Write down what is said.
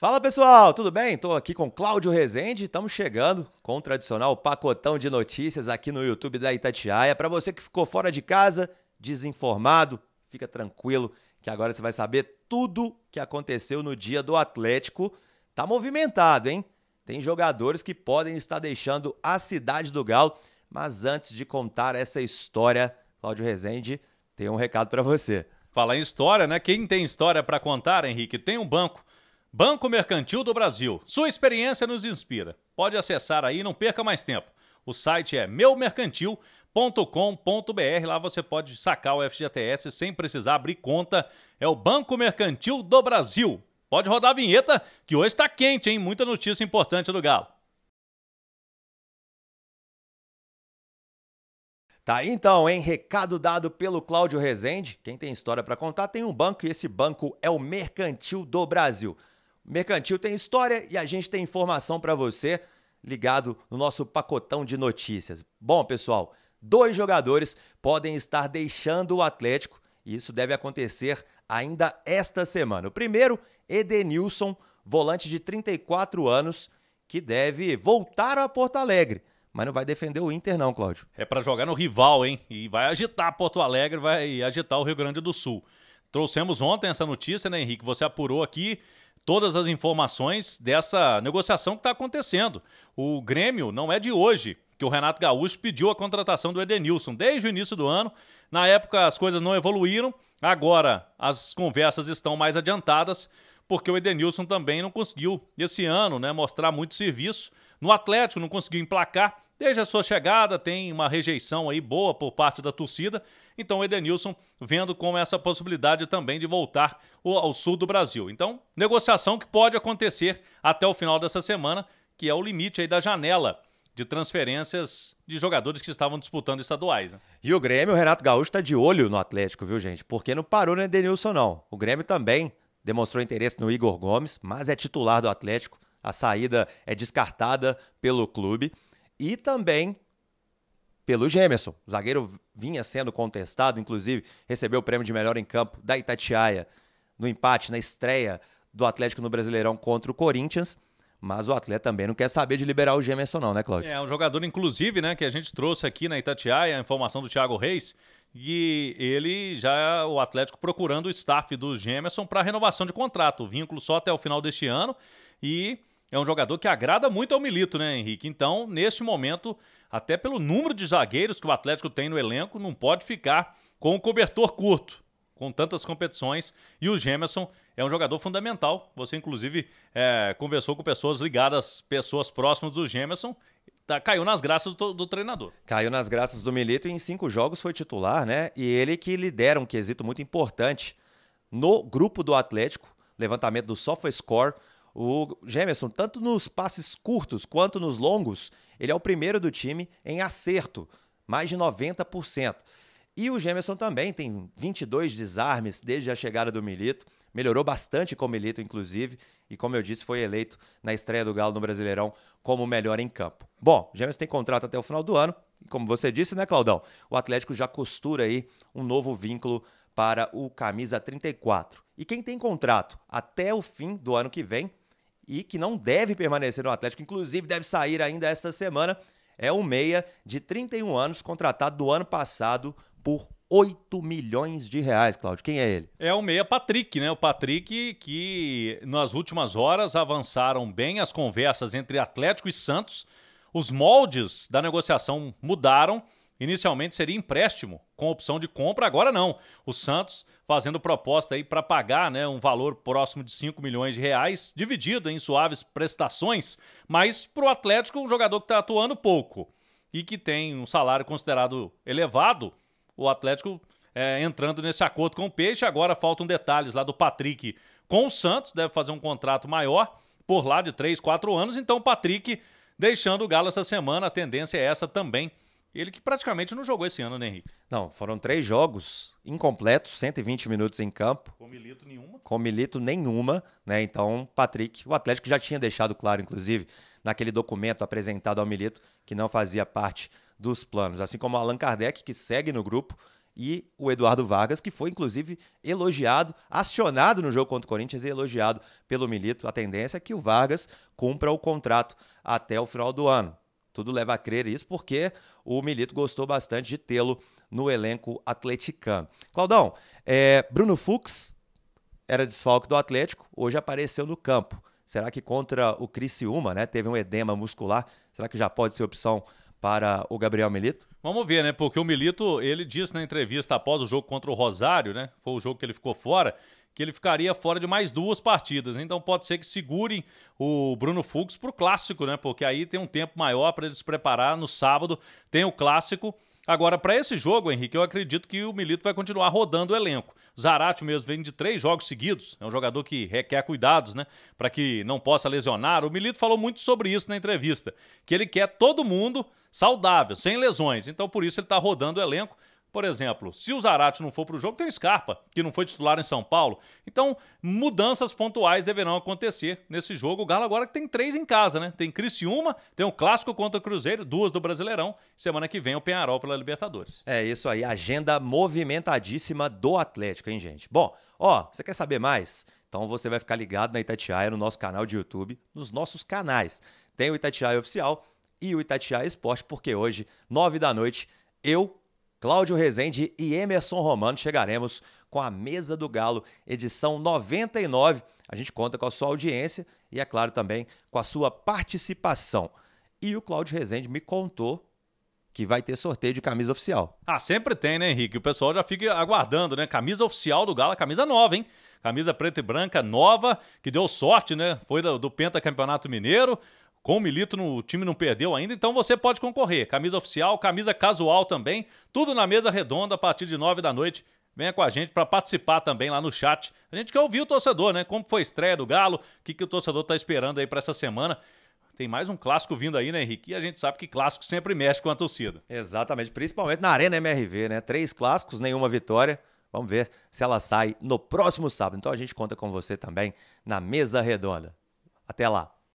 Fala pessoal, tudo bem? Estou aqui com Cláudio Rezende. Estamos chegando com o tradicional pacotão de notícias aqui no YouTube da Itatiaia. Para você que ficou fora de casa, desinformado, fica tranquilo que agora você vai saber tudo que aconteceu no dia do Atlético. Tá movimentado, hein? Tem jogadores que podem estar deixando a cidade do Galo. Mas antes de contar essa história, Cláudio Rezende tem um recado para você. Fala em história, né? Quem tem história para contar, Henrique, tem um banco Banco Mercantil do Brasil. Sua experiência nos inspira. Pode acessar aí, não perca mais tempo. O site é meumercantil.com.br. Lá você pode sacar o FGTS sem precisar abrir conta. É o Banco Mercantil do Brasil. Pode rodar a vinheta, que hoje está quente, hein? Muita notícia importante do Galo. Tá então, hein? Recado dado pelo Cláudio Rezende. Quem tem história para contar tem um banco e esse banco é o Mercantil do Brasil. Mercantil tem história e a gente tem informação para você ligado no nosso pacotão de notícias. Bom, pessoal, dois jogadores podem estar deixando o Atlético e isso deve acontecer ainda esta semana. O primeiro, Edenilson, volante de 34 anos, que deve voltar a Porto Alegre. Mas não vai defender o Inter, não, Cláudio. É para jogar no rival, hein? E vai agitar Porto Alegre, vai agitar o Rio Grande do Sul. Trouxemos ontem essa notícia, né, Henrique? Você apurou aqui todas as informações dessa negociação que está acontecendo. O Grêmio não é de hoje que o Renato Gaúcho pediu a contratação do Edenilson desde o início do ano. Na época as coisas não evoluíram, agora as conversas estão mais adiantadas, porque o Edenilson também não conseguiu esse ano né, mostrar muito serviço. No Atlético não conseguiu emplacar, Desde a sua chegada, tem uma rejeição aí boa por parte da torcida. Então, o Edenilson vendo com essa possibilidade também de voltar ao sul do Brasil. Então, negociação que pode acontecer até o final dessa semana, que é o limite aí da janela de transferências de jogadores que estavam disputando estaduais. Né? E o Grêmio, o Renato Gaúcho está de olho no Atlético, viu, gente? Porque não parou no Edenilson, não. O Grêmio também demonstrou interesse no Igor Gomes, mas é titular do Atlético. A saída é descartada pelo clube e também pelo Gemerson. O zagueiro vinha sendo contestado, inclusive recebeu o prêmio de melhor em campo da Itatiaia no empate, na estreia do Atlético no Brasileirão contra o Corinthians. Mas o atleta também não quer saber de liberar o Gemerson, não, né, Cláudio? É, um jogador, inclusive, né, que a gente trouxe aqui na Itatiaia, a informação do Thiago Reis, e ele já, é o Atlético, procurando o staff do Gemerson para renovação de contrato. O vínculo só até o final deste ano. E é um jogador que agrada muito ao Milito, né, Henrique? Então, neste momento, até pelo número de zagueiros que o Atlético tem no elenco, não pode ficar com o cobertor curto, com tantas competições. E o Gemerson é um jogador fundamental. Você, inclusive, é, conversou com pessoas ligadas, pessoas próximas do Gemerson. Tá, caiu nas graças do, do, treinador. Caiu nas graças do Milito e em cinco jogos foi titular, né? E ele que lidera um quesito muito importante no grupo do Atlético, levantamento do SofaScore, o Gemerson, tanto nos passes curtos quanto nos longos, ele é o primeiro do time em acerto, mais de 90%. E o Gemerson também tem 22 desarmes desde a chegada do Milito, melhorou bastante com o Milito, inclusive, e como eu disse, foi eleito na estreia do Galo no Brasileirão como o melhor em campo. Bom, Gemerson tem contrato até o final do ano, e como você disse, né, Claudão? O Atlético já costura aí um novo vínculo para o Camisa 34. E quem tem contrato até o fim do ano que vem e que não deve permanecer no Atlético, inclusive deve sair ainda esta semana, é o meia de 31 anos, contratado do ano passado por 8 milhões de reais, Claudio. Quem é ele? É o meia Patrick, né? O Patrick que nas últimas horas avançaram bem as conversas entre Atlético e Santos. Os moldes da negociação mudaram Inicialmente seria empréstimo com opção de compra, agora não. O Santos fazendo proposta aí para pagar né, um valor próximo de 5 milhões de reais, dividido em suaves prestações, mas para o Atlético, um jogador que está atuando pouco e que tem um salário considerado elevado, o Atlético é, entrando nesse acordo com o Peixe. Agora faltam detalhes lá do Patrick com o Santos, deve fazer um contrato maior por lá de 3, 4 anos. Então o Patrick deixando o Galo essa semana, a tendência é essa também ele que praticamente não jogou esse ano, né, Henrique? Não, foram três jogos incompletos, 120 minutos em campo. Com milito nenhuma. Com milito nenhuma, né? Então, Patrick, o Atlético já tinha deixado claro, inclusive, naquele documento apresentado ao Milito, que não fazia parte dos planos. Assim como Allan Kardec, que segue no grupo, e o Eduardo Vargas, que foi inclusive elogiado, acionado no jogo contra o Corinthians e elogiado pelo Milito. A tendência é que o Vargas cumpra o contrato até o final do ano. Tudo leva a crer isso porque o Milito gostou bastante de tê-lo no elenco atleticano. Claudão, é, Bruno Fux era desfalque do Atlético, hoje apareceu no campo. Será que contra o Criciúma, né, teve um edema muscular, será que já pode ser opção para o Gabriel Milito? Vamos ver, né? Porque o Milito, ele disse na entrevista após o jogo contra o Rosário, né? Foi o jogo que ele ficou fora, que ele ficaria fora de mais duas partidas. Então pode ser que segurem o Bruno Fux para o clássico, né? Porque aí tem um tempo maior para ele se preparar. No sábado tem o clássico. Agora, para esse jogo, Henrique, eu acredito que o Milito vai continuar rodando o elenco. Zarate mesmo vem de três jogos seguidos, é um jogador que requer cuidados, né? Para que não possa lesionar. O Milito falou muito sobre isso na entrevista, que ele quer todo mundo saudável, sem lesões. Então, por isso, ele está rodando o elenco. Por exemplo, se o Zarate não for para o jogo, tem o Scarpa, que não foi titular em São Paulo. Então, mudanças pontuais deverão acontecer nesse jogo. O Galo agora tem três em casa, né? Tem Criciúma, tem um clássico contra o Cruzeiro, duas do Brasileirão. Semana que vem o Penharol pela Libertadores. É isso aí, agenda movimentadíssima do Atlético, hein, gente? Bom, ó, você quer saber mais? Então você vai ficar ligado na Itatiaia, no nosso canal de YouTube, nos nossos canais. Tem o Itatiaia Oficial e o Itatiaia Esporte, porque hoje, nove da noite, eu Cláudio Rezende e Emerson Romano chegaremos com a Mesa do Galo, edição 99. A gente conta com a sua audiência e, é claro, também com a sua participação. E o Cláudio Rezende me contou que vai ter sorteio de camisa oficial. Ah, sempre tem, né, Henrique? O pessoal já fica aguardando, né? Camisa oficial do Galo, camisa nova, hein? Camisa preta e branca nova, que deu sorte, né? Foi do, do Pentacampeonato Mineiro. Com o Milito, no, o time não perdeu ainda, então você pode concorrer. Camisa oficial, camisa casual também, tudo na mesa redonda a partir de 9 da noite. Venha com a gente para participar também lá no chat. A gente quer ouvir o torcedor, né? Como foi a estreia do Galo, o que, que o torcedor está esperando aí para essa semana. Tem mais um clássico vindo aí, né, Henrique? E a gente sabe que clássico sempre mexe com a torcida. Exatamente, principalmente na Arena MRV, né? Três clássicos, nenhuma vitória. Vamos ver se ela sai no próximo sábado. Então a gente conta com você também na mesa redonda. Até lá.